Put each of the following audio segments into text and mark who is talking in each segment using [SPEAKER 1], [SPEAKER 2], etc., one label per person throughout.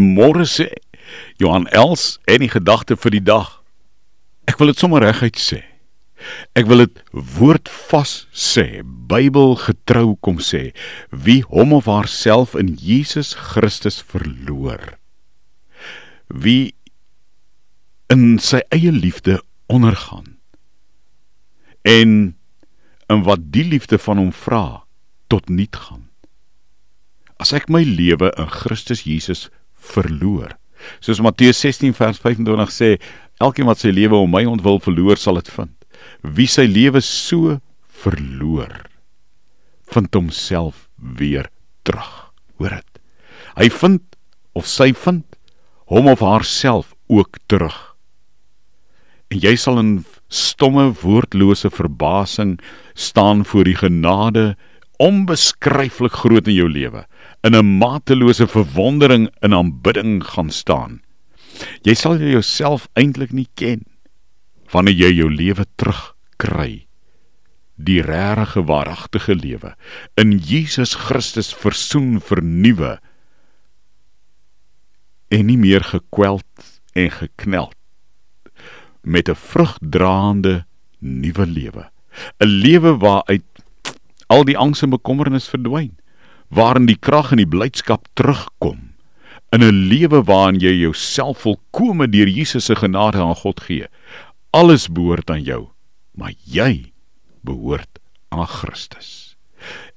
[SPEAKER 1] Môre sê Johan Els en die gedagte vir die dag. Ek wil dit sommer reguit sê. Ek wil dit woordvas sê, Bybelgetrou kom sê, wie hom of haarself in Jesus Christus verloor, wie in sy eie liefde ondergaan en in wat die liefde van hom vra tot niet gaan. As ek my lewe in Christus Jesus verloor, verloor. Soos Matteus 16 vers 25 sê, elkeen wat sy lewe om my ontwil verloor, sal dit vind. Wie sy lewe so verloor, vind homself weer terug. Hoor dit. Hy vind of sy vind hom of haarself ook terug. En jy sal in stomme woordlose verbasing staan voor die genade onbeskryflik groot in jou lewe in 'n matelose verwondering in aanbidding gaan staan. Jy sal jouself eintlik nie ken wanneer jy jou lewe terugkry. Die regte waaragtige lewe in Jesus Christus versoen vernuwe en nie meer gekweld en gekneld met 'n vrugdraande nuwe lewe 'n lewe waaruit al die angs en bekommernisse verdwyn waarin die krag en die blydskap terugkom in 'n lewe waarin jy jouself volkome deur Jesus se genade aan God gee. Alles behoort aan jou, maar jy behoort aan Christus.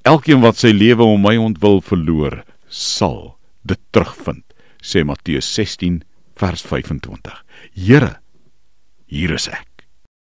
[SPEAKER 1] Elkeen wat sy lewe om my ontwil verloor, sal dit terugvind, sê Matteus 16 vers 25. Here, hier is ek.